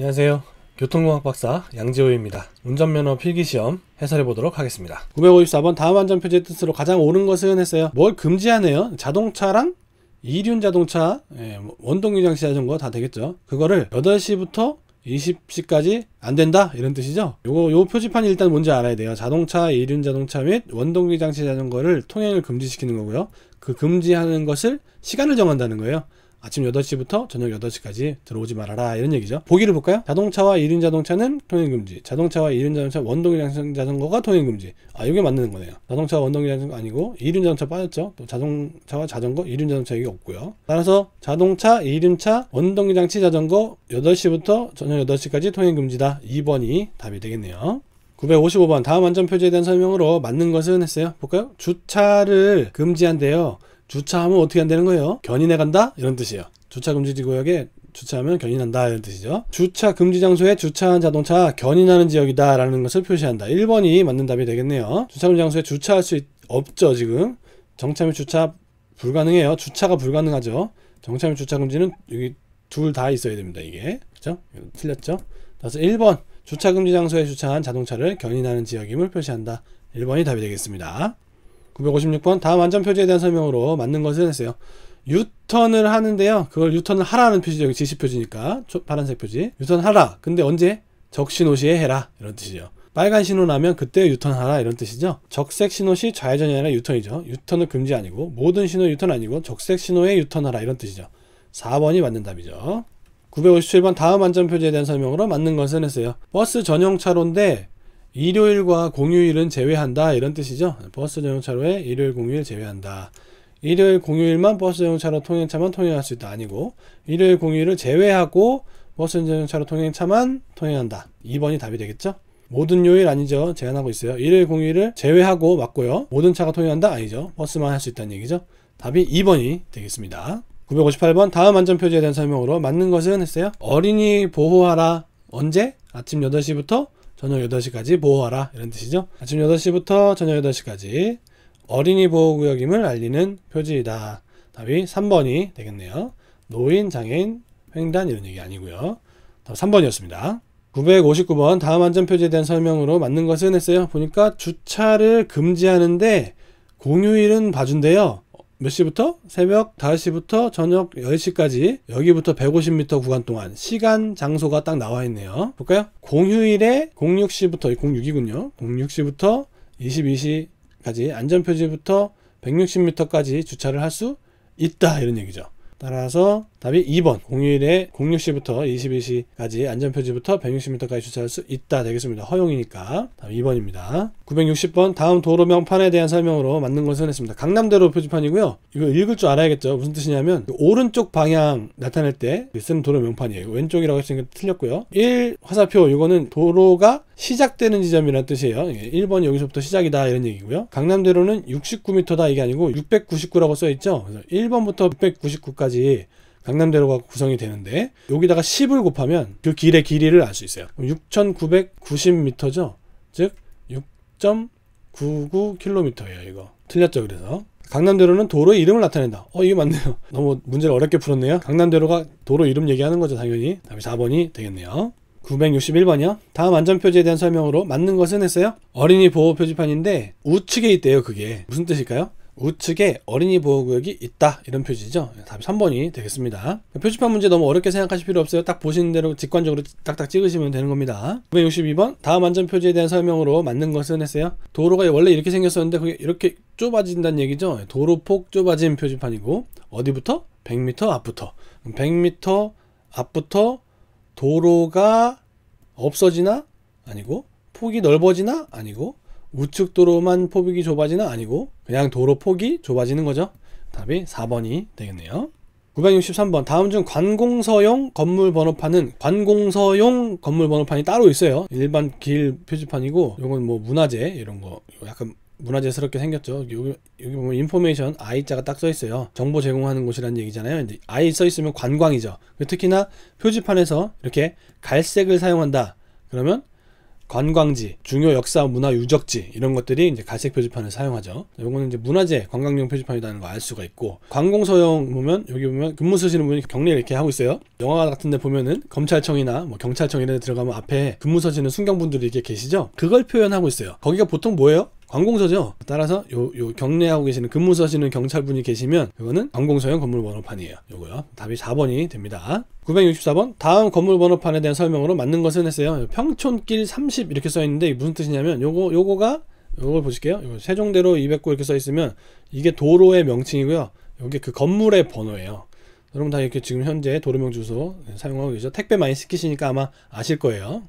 안녕하세요. 교통공학 박사 양지호입니다. 운전면허 필기시험 해설해 보도록 하겠습니다. 954번 다음 안전 표지의 뜻으로 가장 옳은 것은 했어요. 뭘 금지하네요. 자동차랑 이륜 자동차, 예, 원동 유장시 자전거 다 되겠죠. 그거를 8시부터 20시까지 안 된다 이런 뜻이죠 요거 요 표지판이 일단 뭔지 알아야 돼요 자동차 이륜 자동차 및 원동기 장치 자전거를 통행을 금지시키는 거고요 그 금지하는 것을 시간을 정한다는 거예요 아침 8시부터 저녁 8시까지 들어오지 말아라 이런 얘기죠 보기를 볼까요 자동차와 1인 자동차는 통행금지 자동차와 1인 자동차 원동일 자전거가 통행금지 아 이게 맞는 거네요 자동차와 원동일 자전거 아니고 1인 자동차 빠졌죠 또 자동차와 자전거 1인 자동차 얘기 없고요 따라서 자동차 1인차 원동일 장치 자전거 8시부터 저녁 8시까지 통행금지다 2번이 답이 되겠네요 955번 다음 안전 표지에 대한 설명으로 맞는 것은 했어요 볼까요 주차를 금지한대요 주차하면 어떻게 안 되는 거예요? 견인해 간다? 이런 뜻이에요. 주차 금지 지 구역에 주차하면 견인한다 이런 뜻이죠. 주차 금지 장소에 주차한 자동차 견인하는 지역이다 라는 것을 표시한다. 1번이 맞는 답이 되겠네요. 주차 금지 장소에 주차할 수 있, 없죠 지금. 정차및 주차 불가능해요. 주차가 불가능하죠. 정차및 주차 금지는 여기 둘 다 있어야 됩니다. 이게 그죠? 틀렸죠? 다서 1번 주차 금지 장소에 주차한 자동차를 견인하는 지역임을 표시한다. 1번이 답이 되겠습니다. 956번 다음 안전 표지에 대한 설명으로 맞는 것을 했어요. 유턴을 하는데요. 그걸 유턴을 하라는 표지죠. 지시 표지니까 파란색 표지. 유턴하라. 근데 언제? 적신호 시에 해라. 이런 뜻이죠. 빨간 신호 라면 그때 유턴하라 이런 뜻이죠. 적색 신호 시 좌회전이 아니라 유턴이죠. 유턴은 금지 아니고 모든 신호 유턴 아니고 적색 신호에 유턴하라 이런 뜻이죠. 4번이 맞는 답이죠. 957번 다음 안전 표지에 대한 설명으로 맞는 것은 했어요. 버스 전용 차로인데 일요일과 공휴일은 제외한다 이런 뜻이죠 버스 전용차로에 일요일 공휴일 제외한다 일요일 공휴일만 버스 전용차로 통행차만 통행할 수 있다 아니고 일요일 공휴일을 제외하고 버스 전용차로 통행차만 통행한다 2번이 답이 되겠죠 모든 요일 아니죠 제한하고 있어요 일요일 공휴일을 제외하고 맞고요 모든 차가 통행한다 아니죠 버스만 할 수 있다는 얘기죠 답이 2번이 되겠습니다 958번 다음 안전표지에 대한 설명으로 맞는 것은 했어요 어린이 보호하라 언제? 아침 8시부터 저녁 8시까지 보호하라 이런 뜻이죠. 아침 8시부터 저녁 8시까지 어린이 보호구역임을 알리는 표지이다. 답이 3번이 되겠네요. 노인, 장애인, 횡단 이런 얘기 아니고요. 답 3번이었습니다. 959번 다음 안전표지에 대한 설명으로 맞는 것은 했어요. 보니까 주차를 금지하는데 공휴일은 봐준대요. 몇 시부터? 새벽 5시부터 저녁 10시까지 여기부터 150m 구간 동안 시간 장소가 딱 나와 있네요 볼까요? 공휴일에 06시부터 06이군요 06시부터 22시까지 안전표지부터 160m까지 주차를 할 수 있다 이런 얘기죠 따라서 답이 2번 공휴일에 06시부터 2 2시까지 안전표지부터 160m까지 주차할 수 있다 되겠습니다. 허용이니까 답 2번입니다. 960번 다음 도로 명판에 대한 설명으로 맞는 것을 했습니다. 강남대로 표지판이고요. 이거 읽을 줄 알아야겠죠. 무슨 뜻이냐면 그 오른쪽 방향 나타낼 때 쓰는 그 도로 명판이에요. 왼쪽이라고 했으니까 틀렸고요. 1 화살표 이거는 도로가 시작되는 지점이라는 뜻이에요. 1번이 여기서부터 시작이다 이런 얘기고요. 강남대로는 69m다 이게 아니고 699라고 써있죠. 그래서 1번부터 699까지 강남대로가 구성이 되는데 여기다가 10을 곱하면 그 길의 길이를 알 수 있어요. 6,990m죠. 즉 6.99km예요. 이거 틀렸죠. 그래서 강남대로는 도로의 이름을 나타낸다. 어 이게 맞네요. 너무 문제를 어렵게 풀었네요. 강남대로가 도로 이름 얘기하는 거죠. 당연히 답이 4번이 되겠네요. 961번이요. 다음 안전표지에 대한 설명으로 맞는 것은 했어요? 어린이 보호 표지판인데 우측에 있대요. 그게 무슨 뜻일까요? 우측에 어린이 보호구역이 있다 이런 표시죠 답이 3번이 되겠습니다 표지판 문제 너무 어렵게 생각하실 필요 없어요 딱 보시는 대로 직관적으로 딱딱 찍으시면 되는 겁니다 962번 다음 안전표지에 대한 설명으로 맞는 것은 했어요 도로가 원래 이렇게 생겼었는데 그게 이렇게 좁아진다는 얘기죠 도로폭 좁아진 표지판이고 어디부터? 100m 앞부터 100m 앞부터 도로가 없어지나? 아니고 폭이 넓어지나? 아니고 우측 도로만 폭이 좁아지는 아니고 그냥 도로 폭이 좁아지는 거죠. 답이 4번이 되겠네요. 963번 다음 중 관공서용 건물 번호판은 관공서용 건물 번호판이 따로 있어요. 일반 길 표지판이고 이건 뭐 문화재 이런 거 약간 문화재스럽게 생겼죠. 여기, 여기 보면 인포메이션 I자가 딱 써 있어요. 정보 제공하는 곳이라는 얘기잖아요. 근데 I 써 있으면 관광이죠. 특히나 표지판에서 이렇게 갈색을 사용한다. 그러면 관광지, 중요 역사 문화 유적지 이런 것들이 이제 갈색 표지판을 사용하죠. 이거는 이제 문화재 관광용 표지판이라는 걸 알 수가 있고 관공서용 보면 여기 보면 근무 서시는 분이 경례 이렇게 하고 있어요. 영화 같은 데 보면은 검찰청이나 뭐 경찰청 이런 데 들어가면 앞에 근무 서시는 순경분들이 이렇게 계시죠. 그걸 표현하고 있어요. 거기가 보통 뭐예요? 관공서죠. 따라서 요, 요 경례하고 계시는 근무 서시는 경찰분이 계시면 그거는 관공서형 건물 번호판이에요. 요거요. 답이 4번이 됩니다. 964번 다음 건물 번호판에 대한 설명으로 맞는 것은 했어요. 평촌길 30 이렇게 써 있는데 무슨 뜻이냐면 요거 요거가 요걸 보실게요. 요거 세종대로 209 이렇게 써 있으면 이게 도로의 명칭이고요. 여기 그 건물의 번호예요. 여러분 다 이렇게 지금 현재 도로명 주소 사용하고 계시죠. 택배 많이 시키시니까 아마 아실 거예요.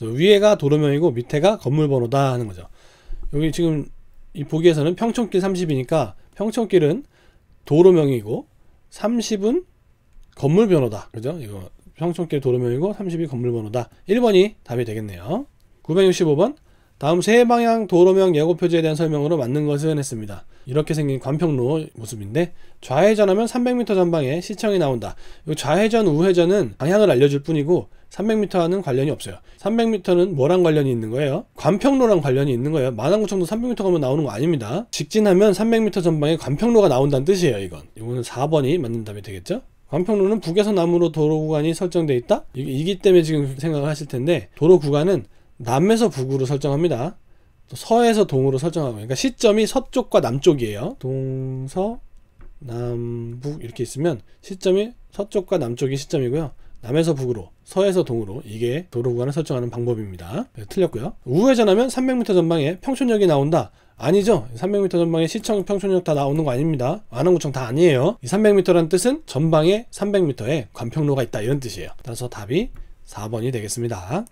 위에가 도로명이고 밑에가 건물 번호다 하는 거죠. 여기 지금 이 보기에서는 평촌길 30이니까 평촌길은 도로명이고 30은 건물 번호다. 그죠? 이거 평촌길 도로명이고 30이 건물 번호다. 1번이 답이 되겠네요. 965번 다음 세 방향 도로명 예고 표지에 대한 설명으로 맞는 것은 했습니다. 이렇게 생긴 관평로 모습인데 좌회전하면 300m 전방에 시청이 나온다. 좌회전 우회전은 방향을 알려줄 뿐이고 300m와는 관련이 없어요. 300m는 뭐랑 관련이 있는 거예요? 관평로랑 관련이 있는 거예요. 만안구청도 300m 가면 뭐 나오는 거 아닙니다. 직진하면 300m 전방에 관평로가 나온다는 뜻이에요, 이건. 이거는 4번이 맞는 답이 되겠죠? 관평로는 북에서 남으로 도로 구간이 설정되어 있다? 이기 때문에 지금 생각을 하실 텐데 도로 구간은 남에서 북으로 설정합니다. 또 서에서 동으로 설정하고 그러니까 시점이 서쪽과 남쪽이에요. 동서 남북 이렇게 있으면 시점이 서쪽과 남쪽이 시점이고요. 남에서 북으로, 서에서 동으로 이게 도로 구간을 설정하는 방법입니다. 네, 틀렸고요. 우회전하면 300m 전방에 평촌역이 나온다. 아니죠. 300m 전방에 시청 평촌역 다 나오는 거 아닙니다. 안원구청 다 아니에요. 이 300m라는 뜻은 전방에 300m에 관평로가 있다 이런 뜻이에요. 따라서 답이 4번이 되겠습니다.